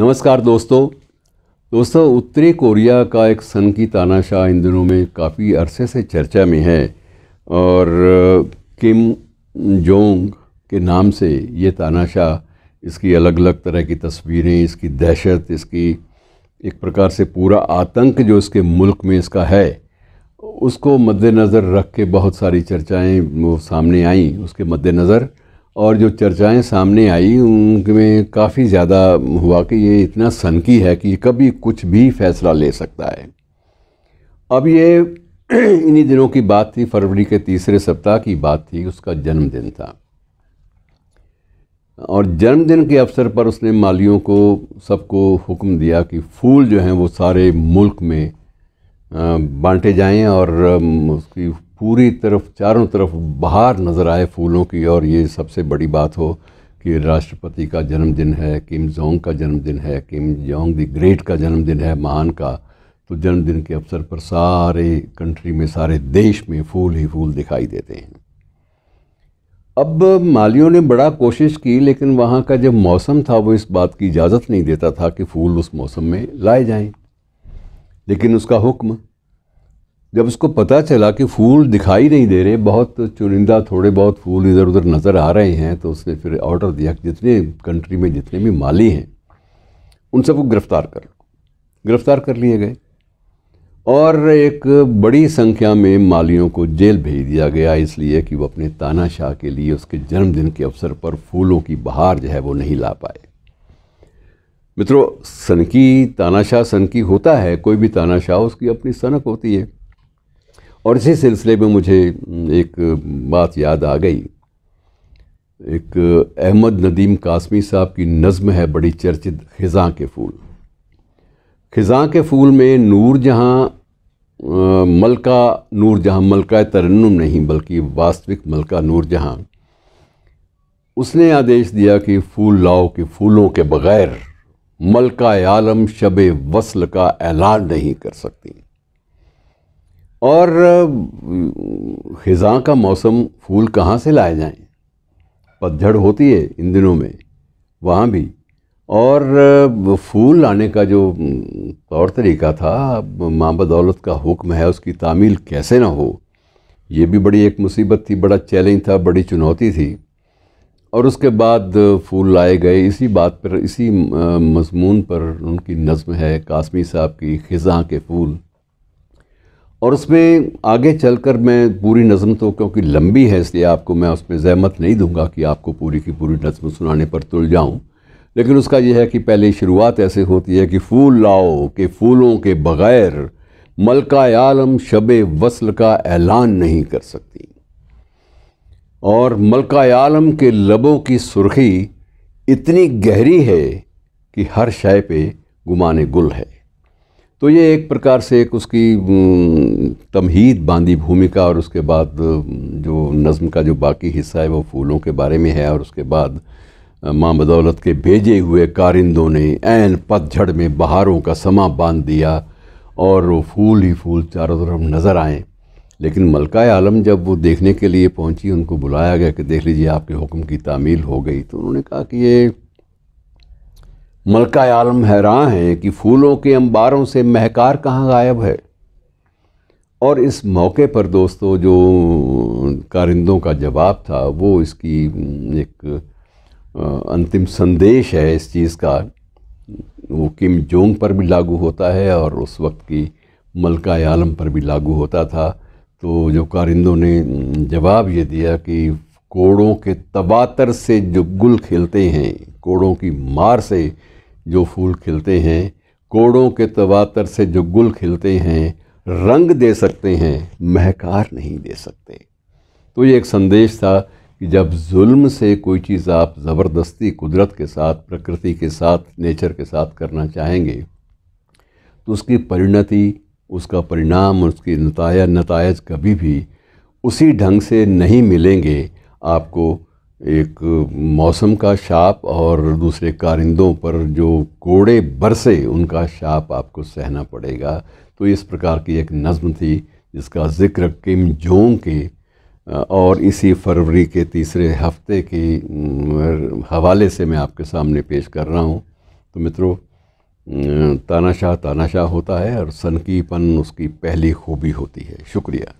नमस्कार दोस्तों दोस्तों उत्तरी कोरिया का एक सन की तानाशाह इन दिनों में काफ़ी अरसे से चर्चा में है और किम जोंग के नाम से ये तानाशाह इसकी अलग अलग तरह की तस्वीरें इसकी दहशत इसकी एक प्रकार से पूरा आतंक जो इसके मुल्क में इसका है उसको मद्देनज़र रख के बहुत सारी चर्चाएं वो सामने आई उसके मद्देनज़र और जो चर्चाएं सामने आई उनमें काफ़ी ज़्यादा हुआ कि ये इतना सनकी है कि कभी कुछ भी फैसला ले सकता है अब ये इन्हीं दिनों की बात थी फरवरी के तीसरे सप्ताह की बात थी उसका जन्मदिन था और जन्मदिन के अवसर पर उसने मालियों को सबको हुक्म दिया कि फूल जो हैं वो सारे मुल्क में बांटे जाएं और उसकी पूरी तरफ चारों तरफ बाहर नज़र आए फूलों की और ये सबसे बड़ी बात हो कि राष्ट्रपति का जन्मदिन है किम जोंग का जन्मदिन है किम जोंग द ग्रेट का जन्मदिन है महान का तो जन्मदिन के अवसर पर सारे कंट्री में सारे देश में फूल ही फूल दिखाई देते हैं अब मालियों ने बड़ा कोशिश की लेकिन वहाँ का जब मौसम था वो इस बात की इजाज़त नहीं देता था कि फूल उस मौसम में लाए जाएं लेकिन उसका हुक्म जब उसको पता चला कि फूल दिखाई नहीं दे रहे बहुत चुनिंदा थोड़े बहुत फूल इधर उधर नज़र आ रहे हैं तो उसने फिर ऑर्डर दिया कि जितने कंट्री में जितने भी माली हैं उन सबको गिरफ़्तार कर लो गिरफ़्तार कर लिए गए और एक बड़ी संख्या में मालियों को जेल भेज दिया गया इसलिए कि वो अपने तानाशाह के लिए उसके जन्मदिन के अवसर पर फूलों की बहार जो है वो नहीं ला पाए मित्रों सनकी तानाशाह सनकी होता है कोई भी तानाशाह उसकी अपनी सनक होती है और इसी सिलसिले में मुझे एक बात याद आ गई एक अहमद नदीम कासमी साहब की नज़म है बड़ी चर्चित खिज़ां के फूल खिज़ां के फूल में नूर जहाँ मलका नूर जहाँ मलका तरन्नुम नहीं बल्कि वास्तविक मलका नूर जहाँ उसने आदेश दिया कि फूल लाओ कि फूलों के बग़ैर मलका आलम शब वसल का ऐलान नहीं कर सकती और ख़जा का मौसम फूल कहाँ से लाए जाएं पतझड़ होती है इन दिनों में वहाँ भी और फूल लाने का जो तौर तरीका था माँ बदौलत का हुक्म है उसकी तामील कैसे ना हो ये भी बड़ी एक मुसीबत थी बड़ा चैलेंज था बड़ी चुनौती थी और उसके बाद फूल लाए गए इसी बात पर इसी मजमून पर उनकी नज़म है कासमी साहब की ख़ज़ा के फूल और उसमें आगे चलकर मैं पूरी नज़म तो क्योंकि लंबी है इसलिए आपको मैं उसमें जहमत नहीं दूंगा कि आपको पूरी की पूरी नज़म सुनाने पर तुल जाऊं लेकिन उसका यह है कि पहले शुरुआत ऐसे होती है कि फूल लाओ के फूलों के बग़ैर मलका आलम शब वसल का ऐलान नहीं कर सकती और मलका आलम के लबों की सुर्खी इतनी गहरी है कि हर शय पे गुमान गुल है तो ये एक प्रकार से एक उसकी तमहीद बांधी भूमिका और उसके बाद जो नज़म का जो बाकी हिस्सा है वो फूलों के बारे में है और उसके बाद माँ बदौलत के भेजे हुए कारिंदों ने एन पतझड़ में बहारों का समा बांध दिया और वो फूल ही फूल चारों तरफ नज़र आए लेकिन मलका आलम जब वो देखने के लिए पहुंची उनको बुलाया गया कि देख लीजिए आपके हुक्म की तामील हो गई तो उन्होंने कहा कि ये मलका आलम हैरान हैं कि फूलों के अंबारों से महकार कहाँ गायब है और इस मौके पर दोस्तों जो कारिंदों का जवाब था वो इसकी एक अंतिम संदेश है इस चीज़ का वो किम जोंग पर भी लागू होता है और उस वक्त की मलका आलम पर भी लागू होता था तो जो कारिंदों ने जवाब ये दिया कि कोड़ों के तबातर से जो गुल खिलते हैं कोड़ों की मार से जो फूल खिलते हैं कोड़ों के तवातर से जो गुल खिलते हैं रंग दे सकते हैं महकार नहीं दे सकते तो ये एक संदेश था कि जब जुल्म से कोई चीज़ आप ज़बरदस्ती कुदरत के साथ प्रकृति के साथ नेचर के साथ करना चाहेंगे तो उसकी परिणति उसका परिणाम उसकी नताया नतज कभी भी उसी ढंग से नहीं मिलेंगे आपको एक मौसम का शाप और दूसरे कारिंदों पर जो कोड़े बरसे उनका शाप आपको सहना पड़ेगा तो इस प्रकार की एक नज़म थी जिसका ज़िक्र किम जोंग के और इसी फरवरी के तीसरे हफ्ते के हवाले से मैं आपके सामने पेश कर रहा हूँ तो मित्रों तानाशाह तानाशाह होता है और सनकीपन उसकी पहली खूबी होती है शुक्रिया